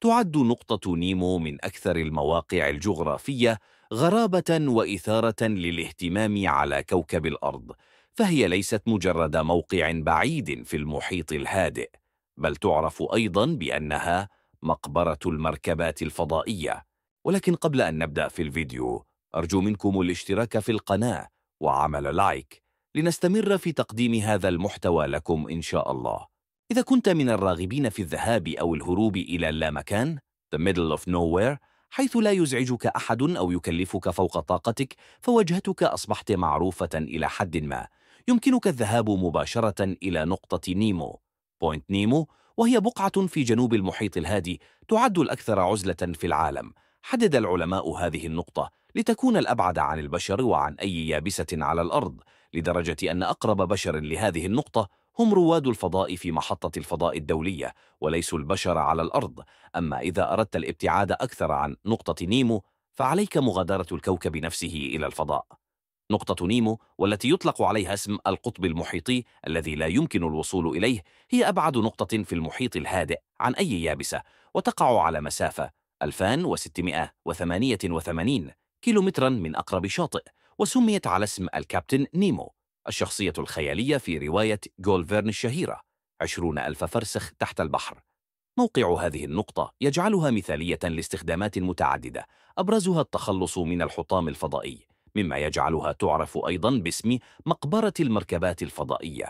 تعد نقطة نيمو من أكثر المواقع الجغرافية غرابة وإثارة للاهتمام على كوكب الأرض فهي ليست مجرد موقع بعيد في المحيط الهادئ بل تعرف أيضا بأنها مقبرة المركبات الفضائية ولكن قبل أن نبدأ في الفيديو أرجو منكم الاشتراك في القناة وعمل لايك لنستمر في تقديم هذا المحتوى لكم إن شاء الله إذا كنت من الراغبين في الذهاب أو الهروب إلى اللامكان the middle of nowhere حيث لا يزعجك أحد أو يكلفك فوق طاقتك فوجهتك أصبحت معروفة إلى حد ما يمكنك الذهاب مباشرة إلى نقطة نيمو بوينت نيمو وهي بقعة في جنوب المحيط الهادي تعد الأكثر عزلة في العالم حدد العلماء هذه النقطة لتكون الأبعد عن البشر وعن أي يابسة على الأرض لدرجة أن أقرب بشر لهذه النقطة هم رواد الفضاء في محطة الفضاء الدولية وليسوا البشر على الأرض أما إذا أردت الابتعاد أكثر عن نقطة نيمو فعليك مغادرة الكوكب نفسه إلى الفضاء نقطة نيمو والتي يطلق عليها اسم القطب المحيطي الذي لا يمكن الوصول إليه هي أبعد نقطة في المحيط الهادئ عن أي يابسة وتقع على مسافة 2688 كيلومترا من أقرب شاطئ وسميت على اسم الكابتن نيمو الشخصية الخيالية في رواية جولفيرن الشهيرة عشرون ألف فرسخ تحت البحر موقع هذه النقطة يجعلها مثالية لاستخدامات متعددة أبرزها التخلص من الحطام الفضائي مما يجعلها تعرف أيضا باسم مقبرة المركبات الفضائية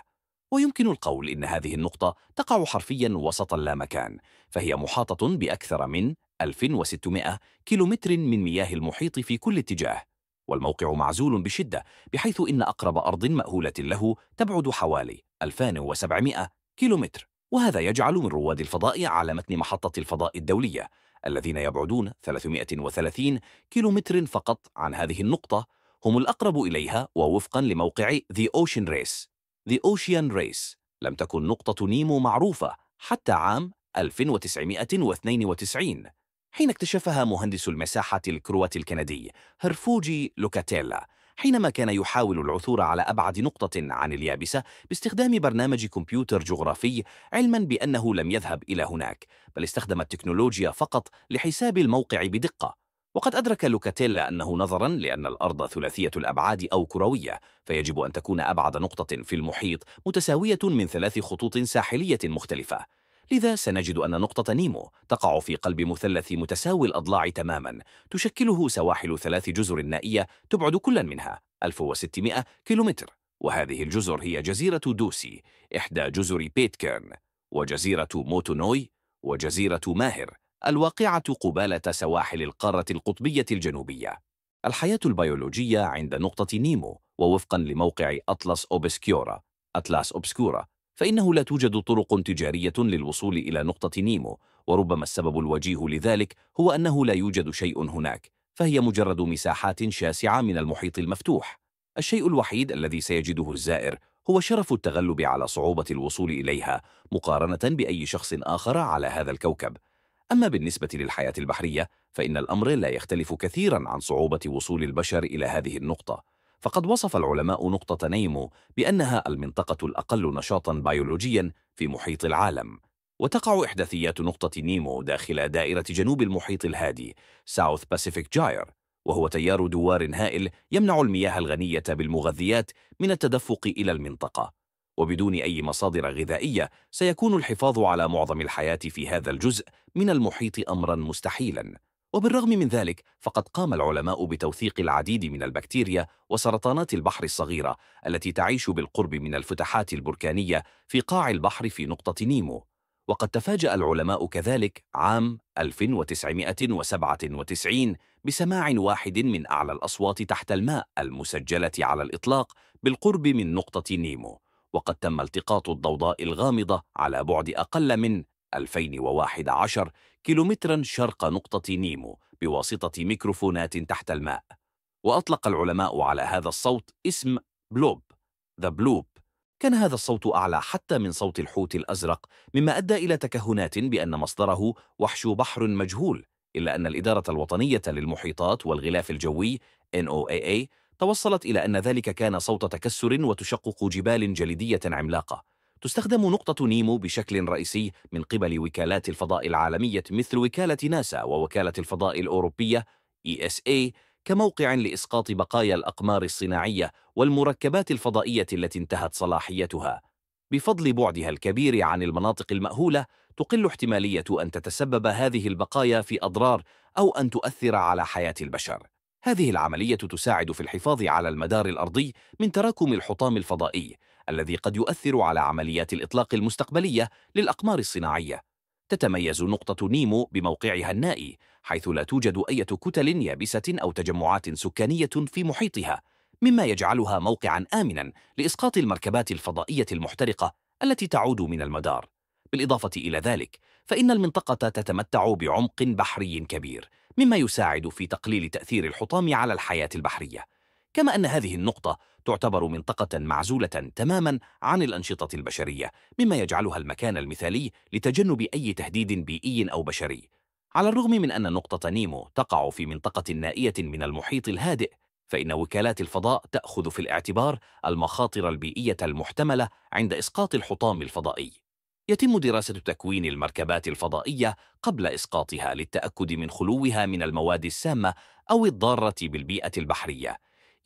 ويمكن القول إن هذه النقطة تقع حرفيا وسط اللامكان فهي محاطة بأكثر من 1600 كيلومتر من مياه المحيط في كل اتجاه والموقع معزول بشدة بحيث إن أقرب أرض مأهولة له تبعد حوالي 2700 كيلومتر وهذا يجعل من رواد الفضاء على متن محطة الفضاء الدولية الذين يبعدون 330 كيلومتر فقط عن هذه النقطة هم الأقرب إليها ووفقا لموقع The Ocean Race The Ocean Race لم تكن نقطة نيمو معروفة حتى عام 1992 حين اكتشفها مهندس المساحة الكروة الكندي هرفوجي لوكاتيلا حينما كان يحاول العثور على أبعد نقطة عن اليابسة باستخدام برنامج كمبيوتر جغرافي علما بأنه لم يذهب إلى هناك بل استخدم التكنولوجيا فقط لحساب الموقع بدقة وقد أدرك لوكاتيلا أنه نظرا لأن الأرض ثلاثية الأبعاد أو كروية فيجب أن تكون أبعد نقطة في المحيط متساوية من ثلاث خطوط ساحلية مختلفة لذا سنجد أن نقطة نيمو تقع في قلب مثلث متساوي الأضلاع تماما تشكله سواحل ثلاث جزر نائية تبعد كل منها 1600 كيلومتر وهذه الجزر هي جزيرة دوسي إحدى جزر بيتكيرن وجزيرة موتونوي وجزيرة ماهر الواقعة قبالة سواحل القارة القطبية الجنوبية الحياة البيولوجية عند نقطة نيمو ووفقا لموقع أطلس أوبسكيورا أطلس أوبسكورا فإنه لا توجد طرق تجارية للوصول إلى نقطة نيمو وربما السبب الوجيه لذلك هو أنه لا يوجد شيء هناك فهي مجرد مساحات شاسعة من المحيط المفتوح الشيء الوحيد الذي سيجده الزائر هو شرف التغلب على صعوبة الوصول إليها مقارنة بأي شخص آخر على هذا الكوكب أما بالنسبة للحياة البحرية فإن الأمر لا يختلف كثيرا عن صعوبة وصول البشر إلى هذه النقطة فقد وصف العلماء نقطة نيمو بأنها المنطقة الأقل نشاطا بيولوجيا في محيط العالم وتقع إحداثيات نقطة نيمو داخل دائرة جنوب المحيط الهادي South Pacific Gyre وهو تيار دوار هائل يمنع المياه الغنية بالمغذيات من التدفق إلى المنطقة وبدون أي مصادر غذائية سيكون الحفاظ على معظم الحياة في هذا الجزء من المحيط أمرا مستحيلا وبالرغم من ذلك فقد قام العلماء بتوثيق العديد من البكتيريا وسرطانات البحر الصغيرة التي تعيش بالقرب من الفتحات البركانية في قاع البحر في نقطة نيمو وقد تفاجأ العلماء كذلك عام 1997 بسماع واحد من أعلى الأصوات تحت الماء المسجلة على الإطلاق بالقرب من نقطة نيمو وقد تم التقاط الضوضاء الغامضة على بعد أقل من 2011 كيلومترا شرق نقطة نيمو بواسطة ميكروفونات تحت الماء وأطلق العلماء على هذا الصوت اسم بلوب ذا بلوب كان هذا الصوت أعلى حتى من صوت الحوت الأزرق مما أدى إلى تكهنات بأن مصدره وحش بحر مجهول إلا أن الإدارة الوطنية للمحيطات والغلاف الجوي NOAA توصلت إلى أن ذلك كان صوت تكسر وتشقق جبال جليدية عملاقة تستخدم نقطة نيمو بشكل رئيسي من قبل وكالات الفضاء العالمية مثل وكالة ناسا ووكالة الفضاء الأوروبية ESA إيه كموقع لإسقاط بقايا الأقمار الصناعية والمركبات الفضائية التي انتهت صلاحيتها بفضل بعدها الكبير عن المناطق المأهولة تقل احتمالية أن تتسبب هذه البقايا في أضرار أو أن تؤثر على حياة البشر هذه العملية تساعد في الحفاظ على المدار الأرضي من تراكم الحطام الفضائي الذي قد يؤثر على عمليات الإطلاق المستقبلية للأقمار الصناعية تتميز نقطة نيمو بموقعها النائي حيث لا توجد أي كتل يابسة أو تجمعات سكانية في محيطها مما يجعلها موقعا آمنا لإسقاط المركبات الفضائية المحترقة التي تعود من المدار بالإضافة إلى ذلك فإن المنطقة تتمتع بعمق بحري كبير مما يساعد في تقليل تأثير الحطام على الحياة البحرية كما أن هذه النقطة تعتبر منطقة معزولة تماما عن الأنشطة البشرية مما يجعلها المكان المثالي لتجنب أي تهديد بيئي أو بشري على الرغم من أن نقطة نيمو تقع في منطقة نائية من المحيط الهادئ فإن وكالات الفضاء تأخذ في الاعتبار المخاطر البيئية المحتملة عند إسقاط الحطام الفضائي يتم دراسة تكوين المركبات الفضائية قبل إسقاطها للتأكد من خلوها من المواد السامة أو الضارة بالبيئة البحرية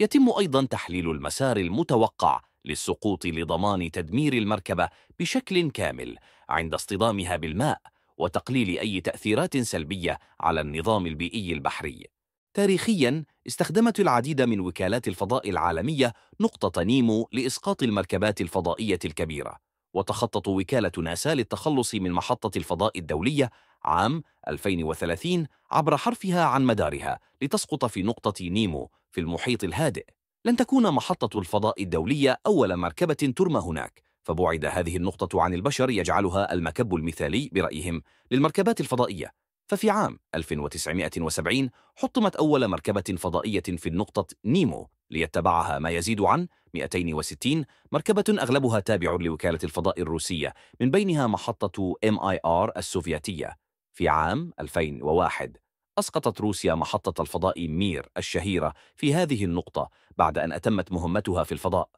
يتم أيضا تحليل المسار المتوقع للسقوط لضمان تدمير المركبة بشكل كامل عند اصطدامها بالماء وتقليل أي تأثيرات سلبية على النظام البيئي البحري تاريخياً استخدمت العديد من وكالات الفضاء العالمية نقطة نيمو لإسقاط المركبات الفضائية الكبيرة وتخطط وكالة ناسا للتخلص من محطة الفضاء الدولية عام 2030 عبر حرفها عن مدارها لتسقط في نقطة نيمو في المحيط الهادئ لن تكون محطة الفضاء الدولية أول مركبة ترمى هناك فبعد هذه النقطة عن البشر يجعلها المكب المثالي برأيهم للمركبات الفضائية ففي عام 1970 حطمت أول مركبة فضائية في النقطة نيمو ليتبعها ما يزيد عن 260 مركبة أغلبها تابع لوكالة الفضاء الروسية من بينها محطة MIR السوفياتية في عام 2001 أسقطت روسيا محطة الفضاء مير الشهيرة في هذه النقطة بعد أن أتمت مهمتها في الفضاء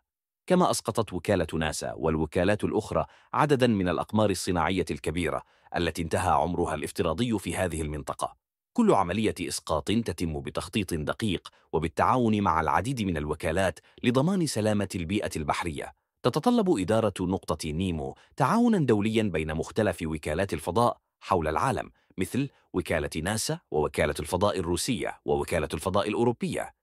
كما أسقطت وكالة ناسا والوكالات الأخرى عددا من الأقمار الصناعية الكبيرة التي انتهى عمرها الافتراضي في هذه المنطقة كل عملية إسقاط تتم بتخطيط دقيق وبالتعاون مع العديد من الوكالات لضمان سلامة البيئة البحرية تتطلب إدارة نقطة نيمو تعاونا دوليا بين مختلف وكالات الفضاء حول العالم مثل وكالة ناسا ووكالة الفضاء الروسية ووكالة الفضاء الأوروبية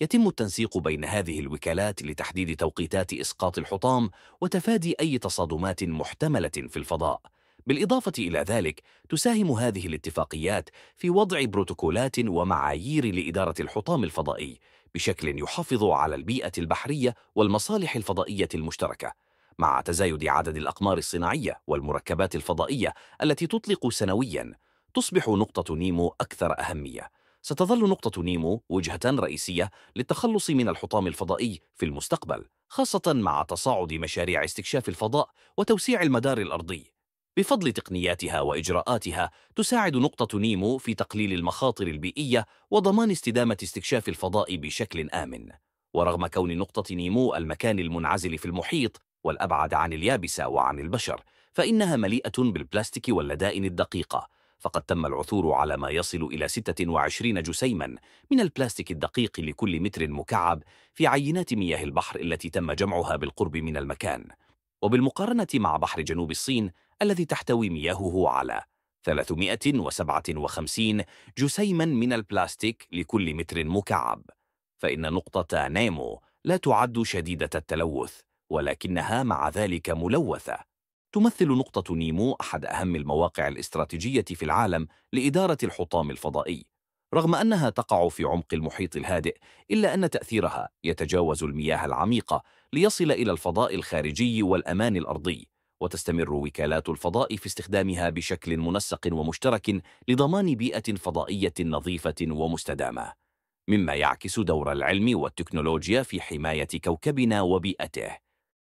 يتم التنسيق بين هذه الوكالات لتحديد توقيتات إسقاط الحطام وتفادي أي تصادمات محتملة في الفضاء بالإضافة إلى ذلك تساهم هذه الاتفاقيات في وضع بروتوكولات ومعايير لإدارة الحطام الفضائي بشكل يحافظ على البيئة البحرية والمصالح الفضائية المشتركة مع تزايد عدد الأقمار الصناعية والمركبات الفضائية التي تطلق سنوياً تصبح نقطة نيمو أكثر أهمية ستظل نقطة نيمو وجهة رئيسية للتخلص من الحطام الفضائي في المستقبل خاصة مع تصاعد مشاريع استكشاف الفضاء وتوسيع المدار الأرضي بفضل تقنياتها وإجراءاتها تساعد نقطة نيمو في تقليل المخاطر البيئية وضمان استدامة استكشاف الفضاء بشكل آمن ورغم كون نقطة نيمو المكان المنعزل في المحيط والأبعد عن اليابسة وعن البشر فإنها مليئة بالبلاستيك واللدائن الدقيقة فقد تم العثور على ما يصل إلى 26 جسيما من البلاستيك الدقيق لكل متر مكعب في عينات مياه البحر التي تم جمعها بالقرب من المكان وبالمقارنة مع بحر جنوب الصين الذي تحتوي مياهه على 357 جسيما من البلاستيك لكل متر مكعب فإن نقطة نيمو لا تعد شديدة التلوث ولكنها مع ذلك ملوثة تمثل نقطة نيمو أحد أهم المواقع الاستراتيجية في العالم لإدارة الحطام الفضائي رغم أنها تقع في عمق المحيط الهادئ إلا أن تأثيرها يتجاوز المياه العميقة ليصل إلى الفضاء الخارجي والأمان الأرضي وتستمر وكالات الفضاء في استخدامها بشكل منسق ومشترك لضمان بيئة فضائية نظيفة ومستدامة مما يعكس دور العلم والتكنولوجيا في حماية كوكبنا وبيئته